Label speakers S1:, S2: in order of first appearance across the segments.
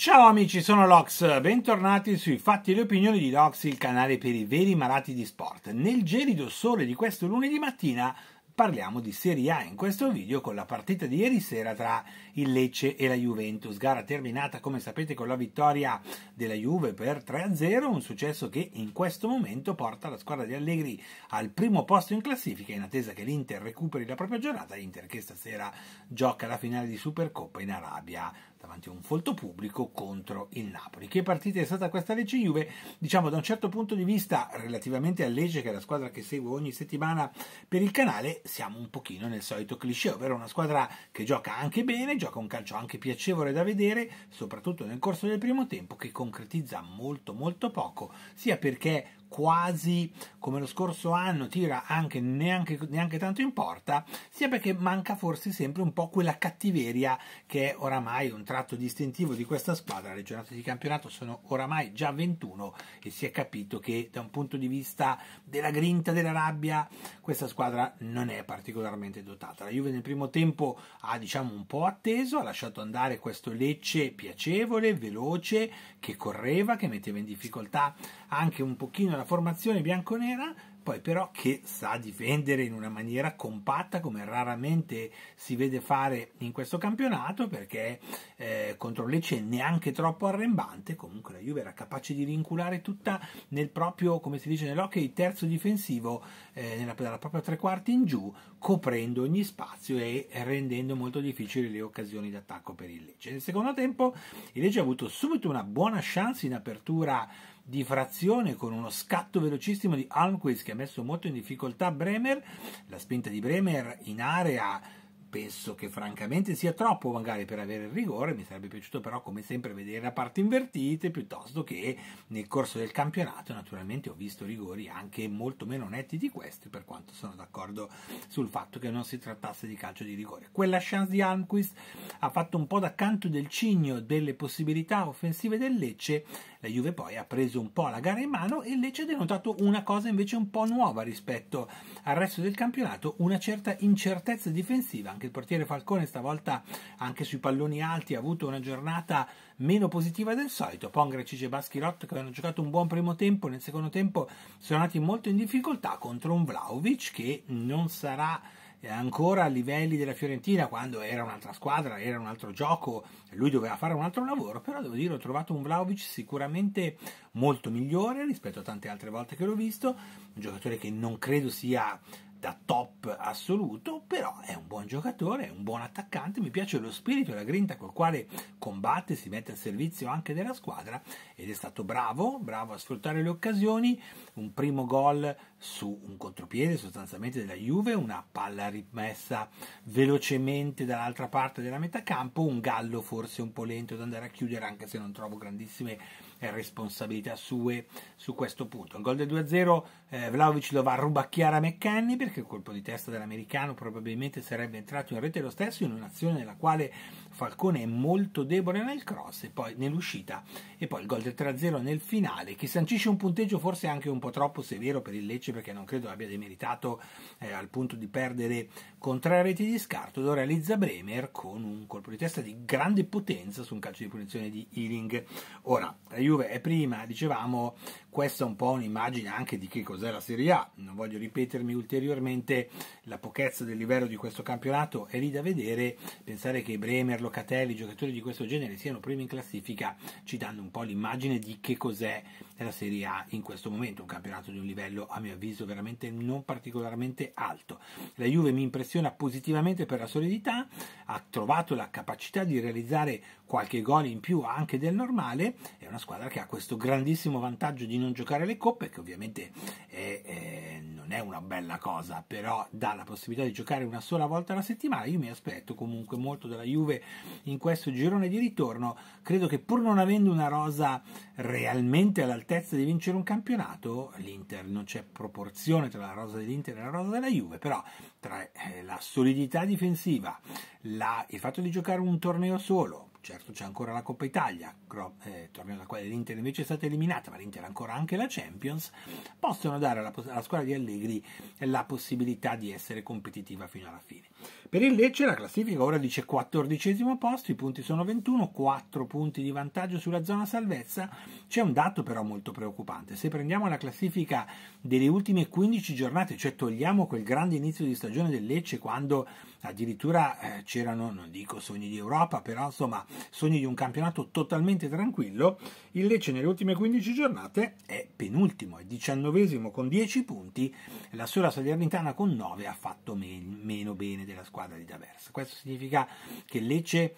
S1: Ciao amici, sono Lox, bentornati sui Fatti e le opinioni di Lox, il canale per i veri malati di sport. Nel gelido sole di questo lunedì mattina parliamo di Serie A in questo video con la partita di ieri sera tra il Lecce e la Juventus, gara terminata come sapete con la vittoria della Juve per 3-0, un successo che in questo momento porta la squadra di Allegri al primo posto in classifica in attesa che l'Inter recuperi la propria giornata, l'Inter che stasera gioca la finale di Supercoppa in Arabia davanti a un folto pubblico contro il Napoli. Che partita è stata questa Lecce Juve? Diciamo da un certo punto di vista relativamente a Lecce che è la squadra che seguo ogni settimana per il canale, siamo un pochino nel solito cliché, ovvero una squadra che gioca anche bene, gioca un calcio anche piacevole da vedere, soprattutto nel corso del primo tempo che concretizza molto molto poco, sia perché quasi come lo scorso anno tira anche neanche, neanche, tanto in porta, sia perché manca forse sempre un po' quella cattiveria che è oramai un tratto distintivo di questa squadra. Le giornate di campionato sono oramai già 21 e si è capito che da un punto di vista della grinta, della rabbia, questa squadra non è particolarmente dotata. La Juve nel primo tempo ha diciamo un po' atteso, ha lasciato andare questo Lecce piacevole, veloce, che correva, che metteva in difficoltà anche un pochino la formazione bianconera, poi però che sa difendere in una maniera compatta come raramente si vede fare in questo campionato perché eh, contro Lecce neanche troppo arrembante, comunque la Juve era capace di rinculare tutta nel proprio, come si dice nell'hockey, terzo difensivo eh, nella, dalla propria tre quarti in giù, coprendo ogni spazio e rendendo molto difficili le occasioni d'attacco per il Lecce. Nel secondo tempo il Lecce ha avuto subito una buona chance in apertura di frazione con uno scatto velocissimo di Almquist che ha messo molto in difficoltà Bremer, la spinta di Bremer in area penso che francamente sia troppo magari per avere il rigore, mi sarebbe piaciuto però come sempre vedere la parte invertita piuttosto che nel corso del campionato naturalmente ho visto rigori anche molto meno netti di questi per quanto sono d'accordo sul fatto che non si trattasse di calcio di rigore. Quella chance di Almquist ha fatto un po' da canto del cigno delle possibilità offensive del Lecce, la Juve poi ha preso un po' la gara in mano e il Lecce ha denotato una cosa invece un po' nuova rispetto al resto del campionato, una certa incertezza difensiva anche il portiere Falcone stavolta anche sui palloni alti ha avuto una giornata meno positiva del solito. Pongra e Cige Baschirot che hanno giocato un buon primo tempo, nel secondo tempo sono andati molto in difficoltà contro un Vlaovic che non sarà eh, ancora a livelli della Fiorentina quando era un'altra squadra, era un altro gioco, lui doveva fare un altro lavoro, però devo dire ho trovato un Vlaovic sicuramente molto migliore rispetto a tante altre volte che l'ho visto, un giocatore che non credo sia da top assoluto, però è un buon giocatore, è un buon attaccante, mi piace lo spirito e la grinta col quale combatte, si mette al servizio anche della squadra ed è stato bravo, bravo a sfruttare le occasioni, un primo gol su un contropiede sostanzialmente della Juve, una palla rimessa velocemente dall'altra parte della metà campo, un gallo forse un po' lento da andare a chiudere anche se non trovo grandissime responsabilità sue su questo punto. Il gol del 2-0 eh, Vlaovic lo va a rubacchiare a McCanny perché il colpo di testa dell'americano probabilmente sarebbe entrato in rete lo stesso in un'azione nella quale Falcone è molto debole nel cross e poi nell'uscita e poi il gol del 3-0 nel finale che sancisce un punteggio forse anche un po' troppo severo per il Lecce crederci perché non credo abbia demeritato eh, al punto di perdere contro la reti di scarto, lo realizza Bremer con un colpo di testa di grande potenza su un calcio di punizione di Ealing. Ora, la Juve è prima, dicevamo, questa è un po' un'immagine anche di che cos'è la Serie A, non voglio ripetermi ulteriormente la pochezza del livello di questo campionato, è lì da vedere, pensare che Bremer, Locatelli, giocatori di questo genere siano primi in classifica, ci danno un po' l'immagine di che cos'è la Serie A in questo momento, un campionato di un livello a mio avviso veramente non particolarmente alto. La Juve mi impressiona positivamente per la solidità, ha trovato la capacità di realizzare qualche gol in più anche del normale, è una squadra che ha questo grandissimo vantaggio di non giocare le coppe, che ovviamente è, è, non è una bella cosa, però dà la possibilità di giocare una sola volta alla settimana. Io mi aspetto comunque molto dalla Juve in questo girone di ritorno. Credo che pur non avendo una rosa realmente all'altezza di vincere un campionato, l'Inter non c'è proporzione tra la rosa dell'Inter e la rosa della Juve, però tra eh, la solidità difensiva, la, il fatto di giocare un torneo solo, certo c'è ancora la Coppa Italia, eh, torniamo torneo da quale l'Inter invece è stata eliminata, ma l'Inter ha ancora anche la Champions, possono dare alla, alla, squadra di Allegri la possibilità di essere competitiva fino alla fine. Per il Lecce la classifica ora dice 14 posto, i punti sono 21, 4 punti di vantaggio sulla zona salvezza, c'è un dato però molto preoccupante, se prendiamo la classifica delle ultime 15 giornate, cioè togliamo quel grande inizio di stagione del Lecce quando addirittura eh, c'erano, non dico sogni di Europa, però insomma sogni di un campionato totalmente tranquillo, il Lecce nelle ultime 15 giornate è penultimo, è diciannovesimo con 10 punti, la sola Salernitana con 9 ha fatto men- meno bene della squadra di D'Aversa. Questo significa che il Lecce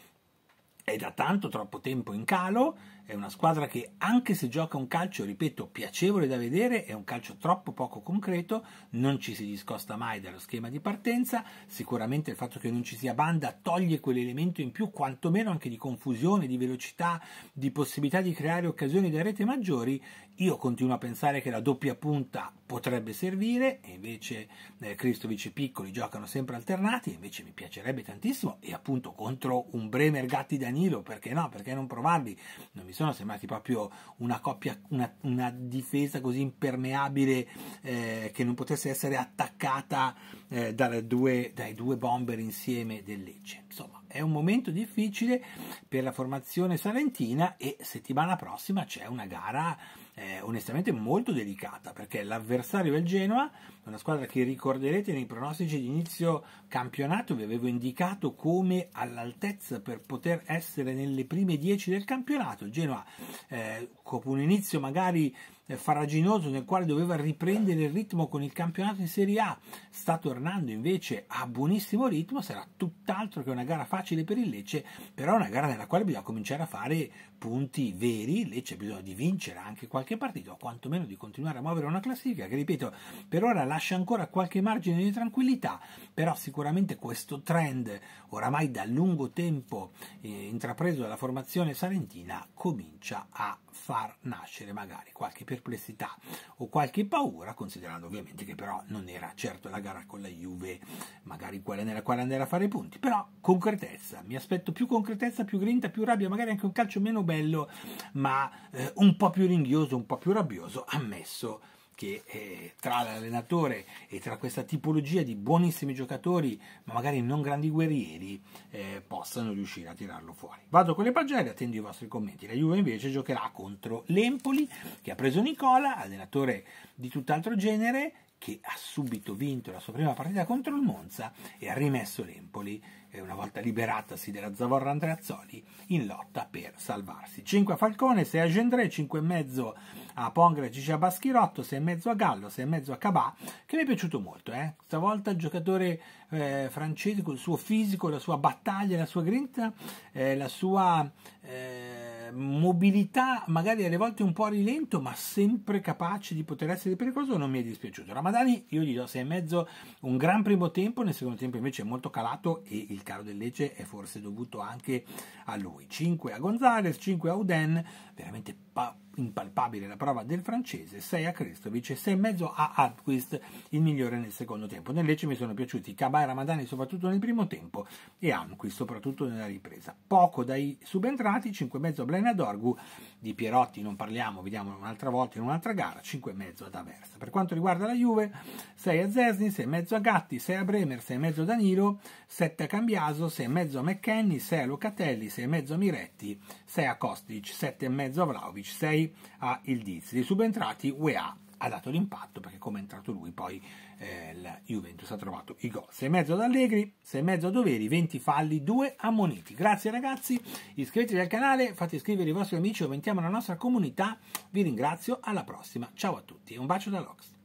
S1: è da tanto troppo tempo in calo, è una squadra che anche se gioca un calcio, ripeto, piacevole da vedere, è un calcio troppo poco concreto, non ci si discosta mai dallo schema di partenza, sicuramente il fatto che non ci sia banda toglie quell'elemento in più, quantomeno anche di confusione, di velocità, di possibilità di creare occasioni da rete maggiori, io continuo a pensare che la doppia punta potrebbe servire, e invece eh, Cristovic e Piccoli giocano sempre alternati, invece mi piacerebbe tantissimo, e appunto contro un Bremer Gatti Danilo, perché no, perché non provarli? Non mi sono sembrati proprio una, coppia, una, una difesa così impermeabile eh, che non potesse essere attaccata eh, due, dai due bomber insieme del Lecce. Insomma, è un momento difficile per la formazione salentina e settimana prossima c'è una gara eh, onestamente molto delicata perché l'avversario è il Genoa, una squadra che ricorderete nei pronostici di inizio campionato vi avevo indicato come all'altezza per poter essere nelle prime 10 del campionato. Genoa eh, con un inizio magari eh, farraginoso nel quale doveva riprendere il ritmo con il campionato in Serie A, sta tornando invece a buonissimo ritmo, sarà tutt'altro che una gara facile per il Lecce, però è una gara nella quale bisogna cominciare a fare punti veri, lei c'è bisogno di vincere anche qualche partito, o quantomeno di continuare a muovere una classifica che, ripeto, per ora lascia ancora qualche margine di tranquillità, però sicuramente questo trend, oramai da lungo tempo eh, intrapreso dalla formazione salentina, comincia a far nascere magari qualche perplessità o qualche paura, considerando ovviamente che però non era certo la gara con la Juve, magari quella nella quale andare a fare punti, però concretezza, mi aspetto più concretezza, più grinta, più rabbia, magari anche un calcio meno bello, ma eh, un po' più ringhioso, un po' più rabbioso, ammesso che eh, tra l'allenatore e tra questa tipologia di buonissimi giocatori, ma magari non grandi guerrieri, eh, possano riuscire a tirarlo fuori. Vado con le pagelle, attendo i vostri commenti. La Juve invece giocherà contro l'Empoli, che ha preso Nicola, allenatore di tutt'altro genere, che ha subito vinto la sua prima partita contro il Monza e ha rimesso l'Empoli, una volta liberatasi della Zavorra Andreazzoli, in lotta per salvarsi. 5 a Falcone, 6 a Gendré, 5,5 a Pongra, 10 a Baschirotto, 6,5 a Gallo, 6,5 a Cabà, che mi è piaciuto molto. Eh? Stavolta il giocatore eh, francese, il suo fisico, la sua battaglia, la sua grinta, eh, la sua... Eh, mobilità magari alle volte un po' a rilento, ma sempre capace di poter essere pericoloso, non mi è dispiaciuto. Ramadani, io gli do 6 e mezzo, un gran primo tempo, nel secondo tempo invece è molto calato e il calo del Lecce è forse dovuto anche a lui. 5 a Gonzales, 5 a Uden, veramente palpa- impalpabile la prova del francese, 6 a Krestovic e 6,5 a Adquist, il migliore nel secondo tempo. Nel Lecce mi sono piaciuti Cabà e Ramadani soprattutto nel primo tempo e Anquist soprattutto nella ripresa. Poco dai subentrati, 5,5 a Blena Dorgu di Pierotti non parliamo, vediamo un'altra volta in un'altra gara, 5,5 ad Aversa. Per quanto riguarda la Juve, 6 a Zesni, 6,5 a Gatti, 6 a Bremer, 6,5 a Danilo, 7 a Cambiaso, 6,5 a McKenny, 6 a Lucatelli, 6,5 a Miretti, 6 a Kostic, 7,5 a Vlaovic, 6 a Ildiz. I subentrati UEA ha dato l'impatto perché come è entrato lui poi eh, la Juventus ha trovato i gol mezzo ad Allegri mezzo a Doveri 20 falli 2 ammoniti grazie ragazzi iscrivetevi al canale fate iscrivere i vostri amici aumentiamo la nostra comunità vi ringrazio alla prossima ciao a tutti un bacio da Lox